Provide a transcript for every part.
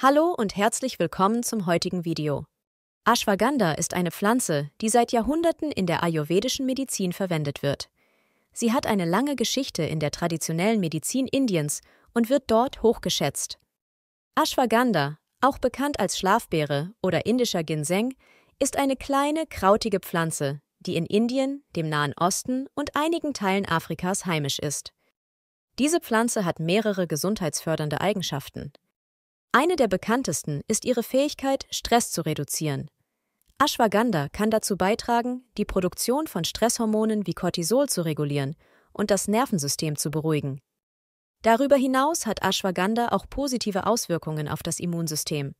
Hallo und herzlich willkommen zum heutigen Video. Ashwagandha ist eine Pflanze, die seit Jahrhunderten in der ayurvedischen Medizin verwendet wird. Sie hat eine lange Geschichte in der traditionellen Medizin Indiens und wird dort hochgeschätzt. Ashwagandha, auch bekannt als Schlafbeere oder indischer Ginseng, ist eine kleine, krautige Pflanze, die in Indien, dem Nahen Osten und einigen Teilen Afrikas heimisch ist. Diese Pflanze hat mehrere gesundheitsfördernde Eigenschaften. Eine der bekanntesten ist ihre Fähigkeit, Stress zu reduzieren. Ashwagandha kann dazu beitragen, die Produktion von Stresshormonen wie Cortisol zu regulieren und das Nervensystem zu beruhigen. Darüber hinaus hat Ashwagandha auch positive Auswirkungen auf das Immunsystem.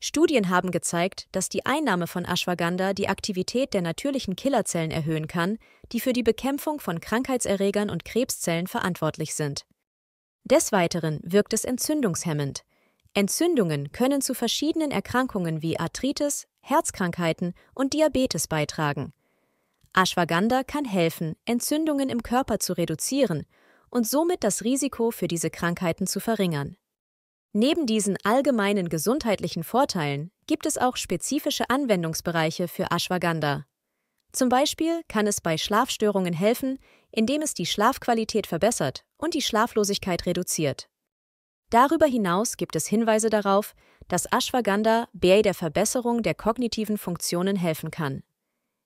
Studien haben gezeigt, dass die Einnahme von Ashwagandha die Aktivität der natürlichen Killerzellen erhöhen kann, die für die Bekämpfung von Krankheitserregern und Krebszellen verantwortlich sind. Des Weiteren wirkt es entzündungshemmend. Entzündungen können zu verschiedenen Erkrankungen wie Arthritis, Herzkrankheiten und Diabetes beitragen. Ashwagandha kann helfen, Entzündungen im Körper zu reduzieren und somit das Risiko für diese Krankheiten zu verringern. Neben diesen allgemeinen gesundheitlichen Vorteilen gibt es auch spezifische Anwendungsbereiche für Ashwagandha. Zum Beispiel kann es bei Schlafstörungen helfen, indem es die Schlafqualität verbessert und die Schlaflosigkeit reduziert. Darüber hinaus gibt es Hinweise darauf, dass Ashwagandha bei der Verbesserung der kognitiven Funktionen helfen kann.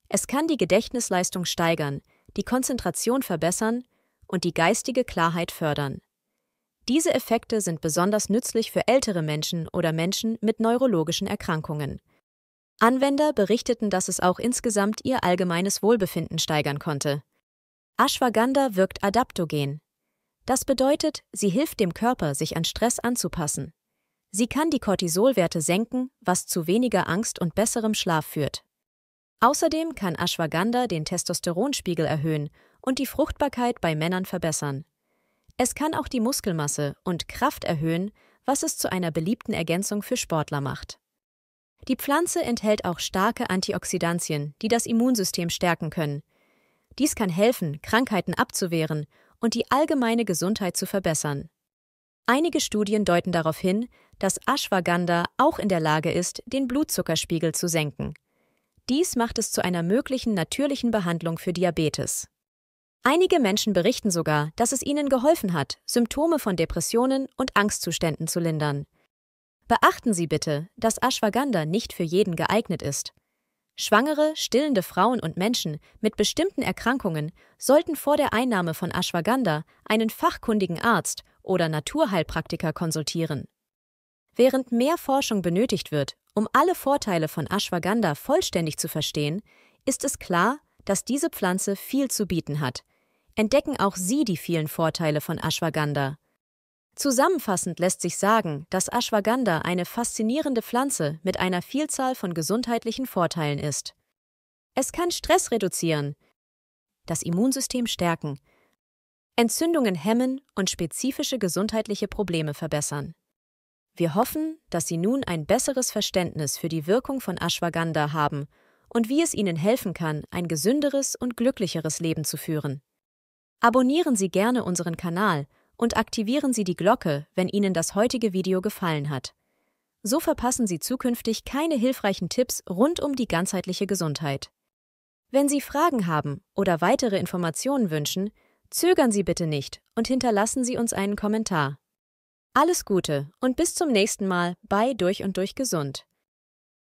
Es kann die Gedächtnisleistung steigern, die Konzentration verbessern und die geistige Klarheit fördern. Diese Effekte sind besonders nützlich für ältere Menschen oder Menschen mit neurologischen Erkrankungen. Anwender berichteten, dass es auch insgesamt ihr allgemeines Wohlbefinden steigern konnte. Ashwagandha wirkt adaptogen, das bedeutet, sie hilft dem Körper, sich an Stress anzupassen. Sie kann die Cortisolwerte senken, was zu weniger Angst und besserem Schlaf führt. Außerdem kann Ashwagandha den Testosteronspiegel erhöhen und die Fruchtbarkeit bei Männern verbessern. Es kann auch die Muskelmasse und Kraft erhöhen, was es zu einer beliebten Ergänzung für Sportler macht. Die Pflanze enthält auch starke Antioxidantien, die das Immunsystem stärken können. Dies kann helfen, Krankheiten abzuwehren und die allgemeine Gesundheit zu verbessern. Einige Studien deuten darauf hin, dass Ashwagandha auch in der Lage ist, den Blutzuckerspiegel zu senken. Dies macht es zu einer möglichen natürlichen Behandlung für Diabetes. Einige Menschen berichten sogar, dass es ihnen geholfen hat, Symptome von Depressionen und Angstzuständen zu lindern. Beachten Sie bitte, dass Ashwagandha nicht für jeden geeignet ist. Schwangere, stillende Frauen und Menschen mit bestimmten Erkrankungen sollten vor der Einnahme von Ashwagandha einen fachkundigen Arzt oder Naturheilpraktiker konsultieren. Während mehr Forschung benötigt wird, um alle Vorteile von Ashwagandha vollständig zu verstehen, ist es klar, dass diese Pflanze viel zu bieten hat. Entdecken auch Sie die vielen Vorteile von Ashwagandha. Zusammenfassend lässt sich sagen, dass Ashwagandha eine faszinierende Pflanze mit einer Vielzahl von gesundheitlichen Vorteilen ist. Es kann Stress reduzieren, das Immunsystem stärken, Entzündungen hemmen und spezifische gesundheitliche Probleme verbessern. Wir hoffen, dass Sie nun ein besseres Verständnis für die Wirkung von Ashwagandha haben und wie es Ihnen helfen kann, ein gesünderes und glücklicheres Leben zu führen. Abonnieren Sie gerne unseren Kanal und aktivieren Sie die Glocke, wenn Ihnen das heutige Video gefallen hat. So verpassen Sie zukünftig keine hilfreichen Tipps rund um die ganzheitliche Gesundheit. Wenn Sie Fragen haben oder weitere Informationen wünschen, zögern Sie bitte nicht und hinterlassen Sie uns einen Kommentar. Alles Gute und bis zum nächsten Mal bei Durch und Durch Gesund.